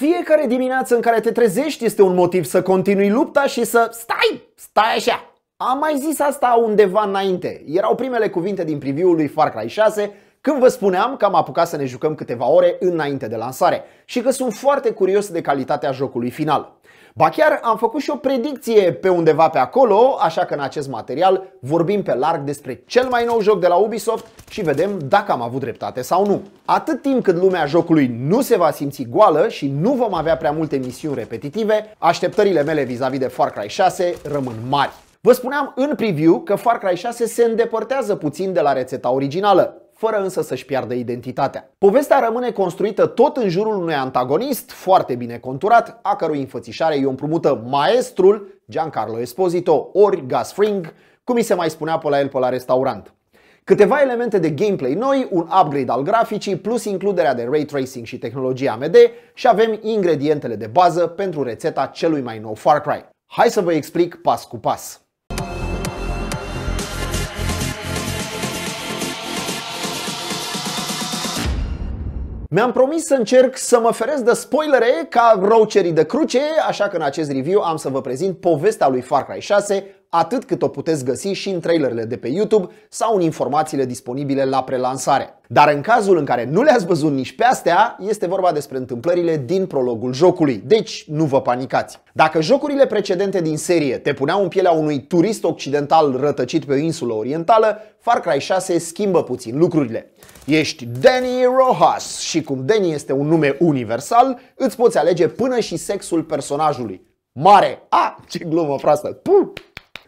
Fiecare dimineață în care te trezești este un motiv să continui lupta și să stai, stai așa. Am mai zis asta undeva înainte. Erau primele cuvinte din preview-ul lui Far Cry 6 când vă spuneam că am apucat să ne jucăm câteva ore înainte de lansare și că sunt foarte curios de calitatea jocului final. Ba chiar am făcut și o predicție pe undeva pe acolo, așa că în acest material vorbim pe larg despre cel mai nou joc de la Ubisoft și vedem dacă am avut dreptate sau nu. Atât timp cât lumea jocului nu se va simți goală și nu vom avea prea multe misiuni repetitive, așteptările mele vis-a-vis -vis de Far Cry 6 rămân mari. Vă spuneam în preview că Far Cry 6 se îndepărtează puțin de la rețeta originală fără însă să-și piardă identitatea. Povestea rămâne construită tot în jurul unui antagonist foarte bine conturat, a cărui înfățișare îi împrumută maestrul Giancarlo Esposito ori Gus Fring, cum i se mai spunea pe la el pe la restaurant. Câteva elemente de gameplay noi, un upgrade al graficii, plus includerea de ray tracing și tehnologia AMD și avem ingredientele de bază pentru rețeta celui mai nou Far Cry. Hai să vă explic pas cu pas. Mi-am promis să încerc să mă feresc de spoilere ca roucerii de cruce, așa că în acest review am să vă prezint povestea lui Far Cry 6, atât cât o puteți găsi și în trailerele de pe YouTube sau în informațiile disponibile la prelansare. Dar în cazul în care nu le-ați văzut nici pe astea, este vorba despre întâmplările din prologul jocului, deci nu vă panicați. Dacă jocurile precedente din serie te puneau în pielea unui turist occidental rătăcit pe o insulă orientală, Far Cry 6 schimbă puțin lucrurile. Ești Danny Rojas și cum Danny este un nume universal, îți poți alege până și sexul personajului. Mare! A, ce glumă proastă! Puh!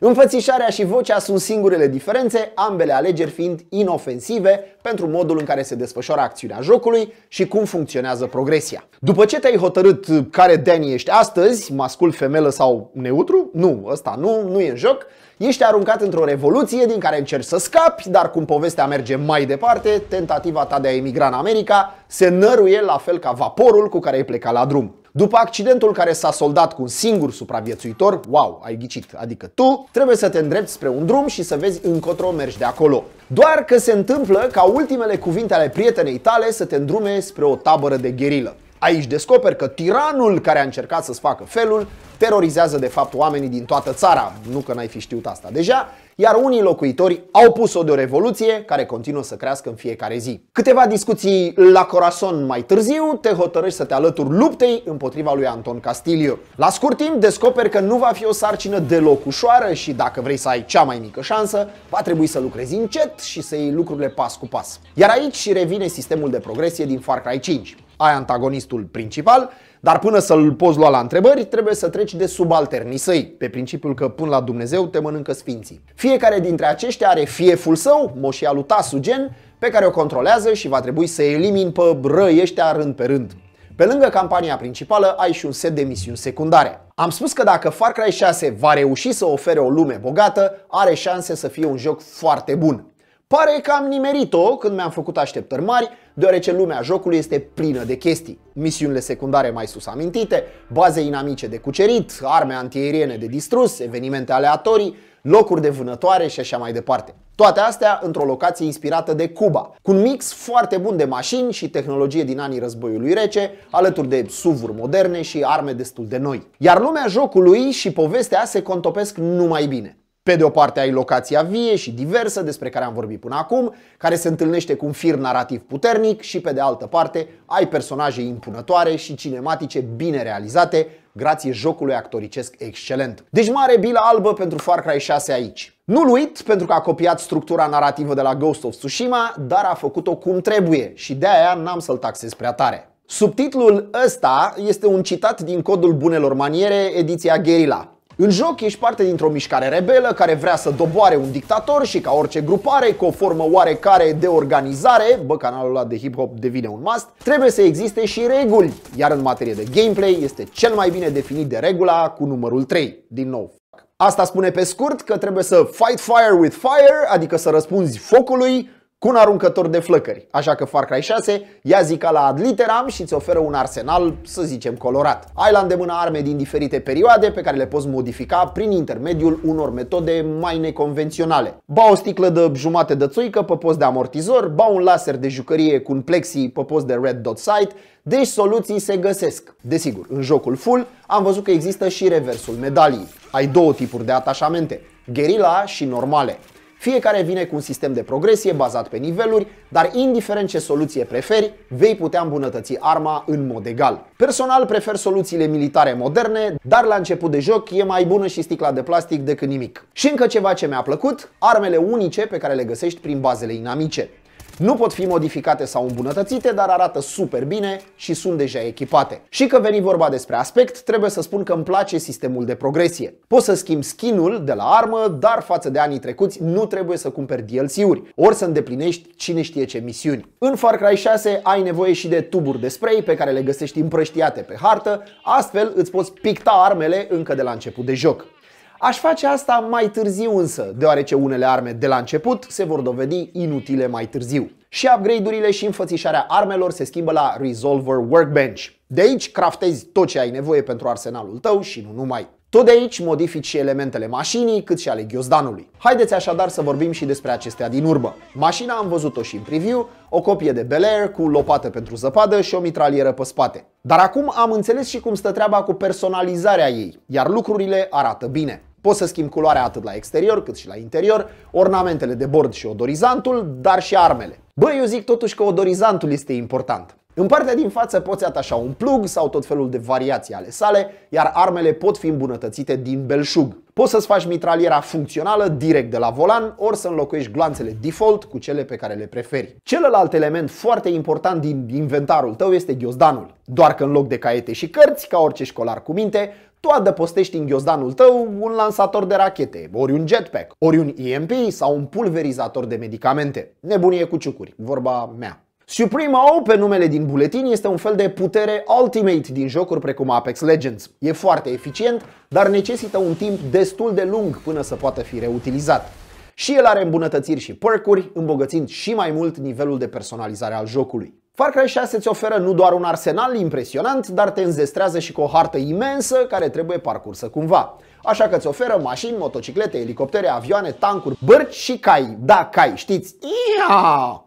Înfățișarea și vocea sunt singurele diferențe, ambele alegeri fiind inofensive pentru modul în care se desfășoară acțiunea jocului și cum funcționează progresia. După ce te-ai hotărât care Danny ești astăzi, mascul, femelă sau neutru, nu, ăsta nu, nu e în joc, ești aruncat într-o revoluție din care încerci să scapi, dar cum povestea merge mai departe, tentativa ta de a emigra în America se năruie la fel ca vaporul cu care ai plecat la drum. După accidentul care s-a soldat cu un singur supraviețuitor, wow, ai ghicit, adică tu, trebuie să te îndrepti spre un drum și să vezi încotro mergi de acolo. Doar că se întâmplă ca ultimele cuvinte ale prietenei tale să te îndrume spre o tabără de gherilă. Aici descoperi că tiranul care a încercat să-ți facă felul terorizează de fapt oamenii din toată țara, nu că n-ai fi știut asta deja, iar unii locuitori au pus-o de o revoluție care continuă să crească în fiecare zi. Câteva discuții la Corazon mai târziu te hotărăști să te alături luptei împotriva lui Anton Castilio. La scurt timp descoperi că nu va fi o sarcină deloc ușoară și dacă vrei să ai cea mai mică șansă, va trebui să lucrezi încet și să iei lucrurile pas cu pas. Iar aici și revine sistemul de progresie din Far Cry 5 ai antagonistul principal, dar până să-l poți lua la întrebări, trebuie să treci de subalternii săi, pe principiul că până la Dumnezeu te mănâncă sfinții. Fiecare dintre aceștia are fieful său, moșia lui Tasu gen, pe care o controlează și va trebui să elimini pe răi ăștia rând pe rând. Pe lângă campania principală, ai și un set de misiuni secundare. Am spus că dacă Far Cry 6 va reuși să ofere o lume bogată, are șanse să fie un joc foarte bun. Pare că am nimerit-o când mi-am făcut așteptări mari, deoarece lumea jocului este plină de chestii. Misiunile secundare mai sus amintite, baze inamice de cucerit, arme antieriene de distrus, evenimente aleatorii, locuri de vânătoare și așa mai departe. Toate astea într-o locație inspirată de Cuba, cu un mix foarte bun de mașini și tehnologie din anii războiului rece, alături de suvuri moderne și arme destul de noi. Iar lumea jocului și povestea se contopesc numai bine. Pe de o parte ai locația vie și diversă, despre care am vorbit până acum, care se întâlnește cu un fir narrativ puternic și pe de altă parte ai personaje impunătoare și cinematice bine realizate, grație jocului actoricesc excelent. Deci mare bilă albă pentru Far Cry 6 aici. Nu-l uit, pentru că a copiat structura narrativă de la Ghost of Tsushima, dar a făcut-o cum trebuie și de aia n-am să-l taxez prea tare. Subtitlul ăsta este un citat din Codul Bunelor Maniere, ediția Guerilla. În joc ești parte dintr-o mișcare rebelă care vrea să doboare un dictator și ca orice grupare, cu o formă oarecare de organizare, bă, canalul ăla de hip-hop devine un must, trebuie să existe și reguli, iar în materie de gameplay este cel mai bine definit de regula cu numărul 3. Din nou, Asta spune pe scurt că trebuie să fight fire with fire, adică să răspunzi focului, cu un aruncător de flăcări. Așa că Far Cry 6 ia zica la ad literam și îți oferă un arsenal, să zicem, colorat. Ai la îndemână arme din diferite perioade pe care le poți modifica prin intermediul unor metode mai neconvenționale. Ba o sticlă de jumate de țuică pe post de amortizor, ba un laser de jucărie cu un plexi pe post de red dot sight, deci soluții se găsesc. Desigur, în jocul full am văzut că există și reversul medaliei. Ai două tipuri de atașamente, gherila și normale. Fiecare vine cu un sistem de progresie bazat pe niveluri, dar indiferent ce soluție preferi, vei putea îmbunătăți arma în mod egal. Personal prefer soluțiile militare moderne, dar la început de joc e mai bună și sticla de plastic decât nimic. Și încă ceva ce mi-a plăcut, armele unice pe care le găsești prin bazele inamice. Nu pot fi modificate sau îmbunătățite, dar arată super bine și sunt deja echipate. Și că veni vorba despre aspect, trebuie să spun că îmi place sistemul de progresie. Poți să schimbi skinul de la armă, dar față de anii trecuți nu trebuie să cumperi DLC-uri, ori să îndeplinești cine știe ce misiuni. În Far Cry 6 ai nevoie și de tuburi de spray pe care le găsești împrăștiate pe hartă, astfel îți poți picta armele încă de la început de joc. Aș face asta mai târziu însă, deoarece unele arme de la început se vor dovedi inutile mai târziu. Și upgrade-urile și înfățișarea armelor se schimbă la Resolver Workbench. De aici craftezi tot ce ai nevoie pentru arsenalul tău și nu numai. Tot de aici modifici și elementele mașinii, cât și ale ghiozdanului. Haideți așadar să vorbim și despre acestea din urmă. Mașina am văzut-o și în preview, o copie de Bel Air cu lopată pentru zăpadă și o mitralieră pe spate. Dar acum am înțeles și cum stă treaba cu personalizarea ei, iar lucrurile arată bine. Poți să schimbi culoarea atât la exterior cât și la interior, ornamentele de bord și odorizantul, dar și armele. Bă, eu zic totuși că odorizantul este important. În partea din față poți atașa un plug sau tot felul de variații ale sale, iar armele pot fi îmbunătățite din belșug. Poți să-ți faci mitraliera funcțională direct de la volan, ori să înlocuiești gloanțele default cu cele pe care le preferi. Celălalt element foarte important din inventarul tău este ghiozdanul. Doar că în loc de caiete și cărți, ca orice școlar cu minte, tu adăpostești în ghiozdanul tău un lansator de rachete, ori un jetpack, ori un EMP sau un pulverizator de medicamente. Nebunie cu ciucuri, vorba mea. O pe numele din buletin, este un fel de putere ultimate din jocuri precum Apex Legends. E foarte eficient, dar necesită un timp destul de lung până să poată fi reutilizat. Și el are îmbunătățiri și perk îmbogățind și mai mult nivelul de personalizare al jocului. Far Cry 6 îți oferă nu doar un arsenal impresionant, dar te înzestrează și cu o hartă imensă care trebuie parcursă cumva. Așa că îți oferă mașini, motociclete, elicoptere, avioane, tancuri, bărci și cai. Da, cai, știți? Ia!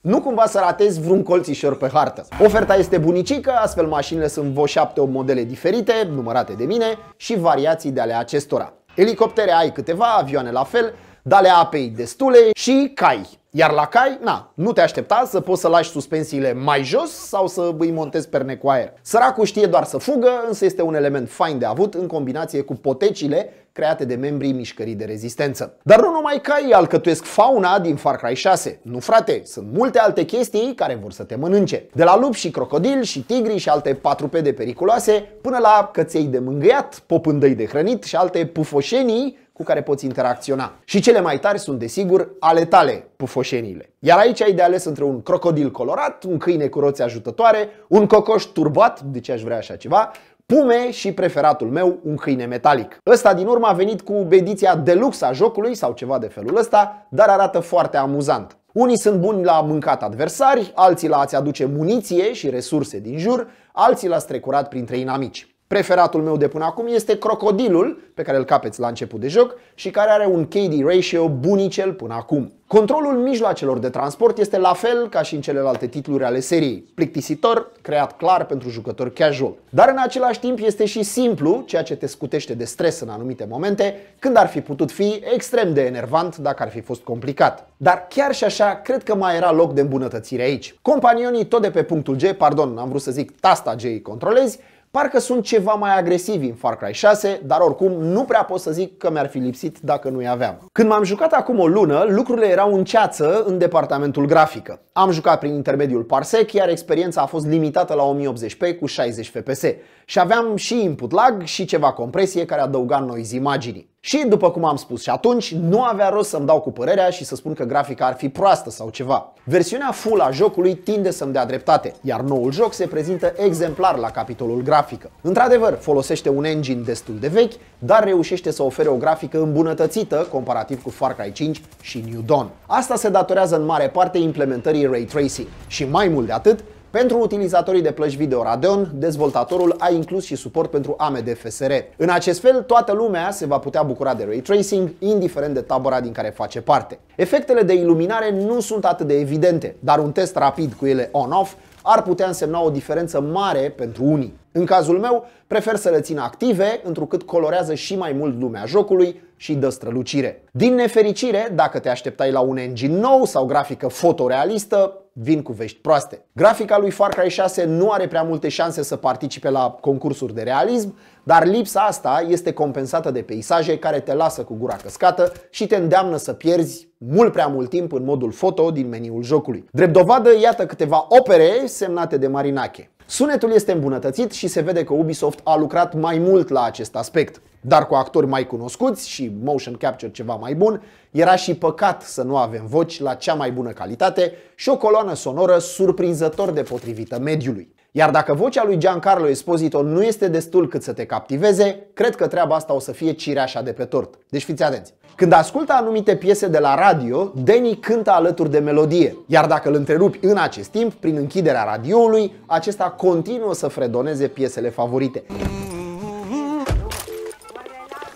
Nu cumva să ratezi vreun colțișor pe hartă. Oferta este bunicică, astfel mașinile sunt vo 7 modele diferite, numărate de mine, și variații de ale acestora. Elicoptere ai câteva, avioane la fel, dale apei destule și cai. Iar la cai, na, nu te aștepta să poți să lași suspensiile mai jos sau să îi montezi perne cu aer. Săracul știe doar să fugă, însă este un element fain de avut în combinație cu potecile create de membrii mișcării de rezistență. Dar nu numai caii alcătuiesc fauna din Far Cry 6. Nu frate, sunt multe alte chestii care vor să te mănânce. De la lup și crocodil și tigri și alte patrupede periculoase, până la căței de mângâiat, popândăi de hrănit și alte pufoșenii cu care poți interacționa. Și cele mai tari sunt, desigur, ale tale, pufoșenile. Iar aici ai de ales între un crocodil colorat, un câine cu roți ajutătoare, un cocoș turbat, de ce aș vrea așa ceva, Pume și preferatul meu, un câine metalic. Ăsta din urmă a venit cu ediția deluxe a jocului sau ceva de felul ăsta, dar arată foarte amuzant. Unii sunt buni la mâncat adversari, alții la a-ți aduce muniție și resurse din jur, alții la strecurat printre inamici. Preferatul meu de până acum este crocodilul, pe care îl capeți la început de joc și care are un KD ratio bunicel până acum. Controlul mijloacelor de transport este la fel ca și în celelalte titluri ale seriei, plictisitor, creat clar pentru jucători casual. Dar în același timp este și simplu, ceea ce te scutește de stres în anumite momente, când ar fi putut fi extrem de enervant dacă ar fi fost complicat. Dar chiar și așa, cred că mai era loc de îmbunătățire aici. Companionii tot de pe punctul G, pardon, am vrut să zic tasta G controlezi, Parcă sunt ceva mai agresivi în Far Cry 6, dar oricum nu prea pot să zic că mi-ar fi lipsit dacă nu-i aveam. Când m-am jucat acum o lună, lucrurile erau în ceață în departamentul grafică. Am jucat prin intermediul Parsec, iar experiența a fost limitată la 1080p cu 60 fps și aveam și input lag și ceva compresie care adăuga noizi imaginii. Și după cum am spus și atunci, nu avea rost să-mi dau cu părerea și să spun că grafica ar fi proastă sau ceva. Versiunea full a jocului tinde să-mi dea dreptate, iar noul joc se prezintă exemplar la capitolul grafică. Într-adevăr, folosește un engine destul de vechi, dar reușește să ofere o grafică îmbunătățită comparativ cu Far Cry 5 și New Dawn. Asta se datorează în mare parte implementării ray tracing și mai mult de atât, pentru utilizatorii de plăci video Radeon, dezvoltatorul a inclus și suport pentru AMD FSR. În acest fel, toată lumea se va putea bucura de ray tracing, indiferent de tabăra din care face parte. Efectele de iluminare nu sunt atât de evidente, dar un test rapid cu ele on-off ar putea însemna o diferență mare pentru unii. În cazul meu, prefer să le țin active, întrucât colorează și mai mult lumea jocului și dă strălucire. Din nefericire, dacă te așteptai la un engine nou sau grafică fotorealistă, vin cu vești proaste. Grafica lui Far Cry 6 nu are prea multe șanse să participe la concursuri de realism, dar lipsa asta este compensată de peisaje care te lasă cu gura căscată și te îndeamnă să pierzi mult prea mult timp în modul foto din meniul jocului. Drept dovadă, iată câteva opere semnate de Marinache. Sunetul este îmbunătățit și se vede că Ubisoft a lucrat mai mult la acest aspect. Dar cu actori mai cunoscuți și motion capture ceva mai bun, era și păcat să nu avem voci la cea mai bună calitate și o coloană sonoră surprinzător de potrivită mediului. Iar dacă vocea lui Giancarlo Esposito nu este destul cât să te captiveze, cred că treaba asta o să fie cireașa de pe tort. Deci fiți atenți. Când ascultă anumite piese de la radio, Danny cântă alături de melodie, iar dacă îl întrerupi în acest timp, prin închiderea radioului, acesta continuă să fredoneze piesele favorite.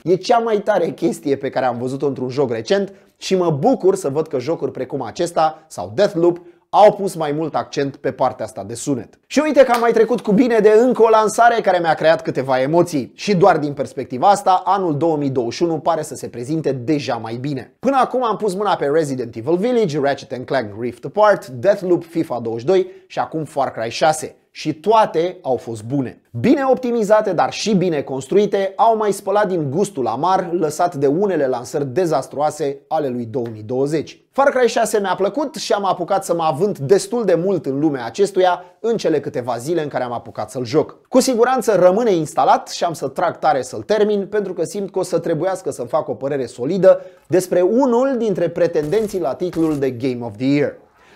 E cea mai tare chestie pe care am văzut-o într-un joc recent și mă bucur să văd că jocuri precum acesta sau Deathloop au pus mai mult accent pe partea asta de sunet. Și uite că am mai trecut cu bine de încă o lansare care mi-a creat câteva emoții și doar din perspectiva asta, anul 2021 pare să se prezinte deja mai bine. Până acum am pus mâna pe Resident Evil Village, Ratchet Clank Rift Apart, Deathloop, FIFA 22 și acum Far Cry 6 și toate au fost bune. Bine optimizate, dar și bine construite, au mai spălat din gustul amar lăsat de unele lansări dezastroase ale lui 2020. Far Cry 6 mi-a plăcut și am apucat să mă avânt destul de mult în lumea acestuia în cele câteva zile în care am apucat să-l joc. Cu siguranță rămâne instalat și am să trag tare să-l termin pentru că simt că o să trebuiască să fac o părere solidă despre unul dintre pretendenții la titlul de Game of the Year.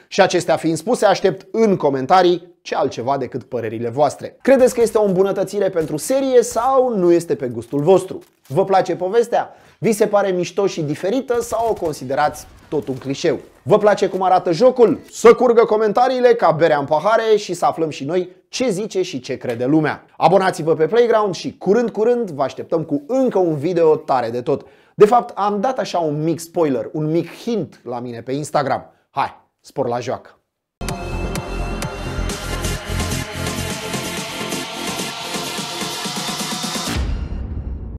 Și acestea fiind spuse, aștept în comentarii ce altceva decât părerile voastre. Credeți că este o îmbunătățire pentru serie sau nu este pe gustul vostru? Vă place povestea? Vi se pare mișto și diferită sau o considerați tot un clișeu? Vă place cum arată jocul? Să curgă comentariile ca berea în pahare și să aflăm și noi ce zice și ce crede lumea. Abonați-vă pe Playground și curând curând vă așteptăm cu încă un video tare de tot. De fapt, am dat așa un mic spoiler, un mic hint la mine pe Instagram. Hai, Spor la joacă!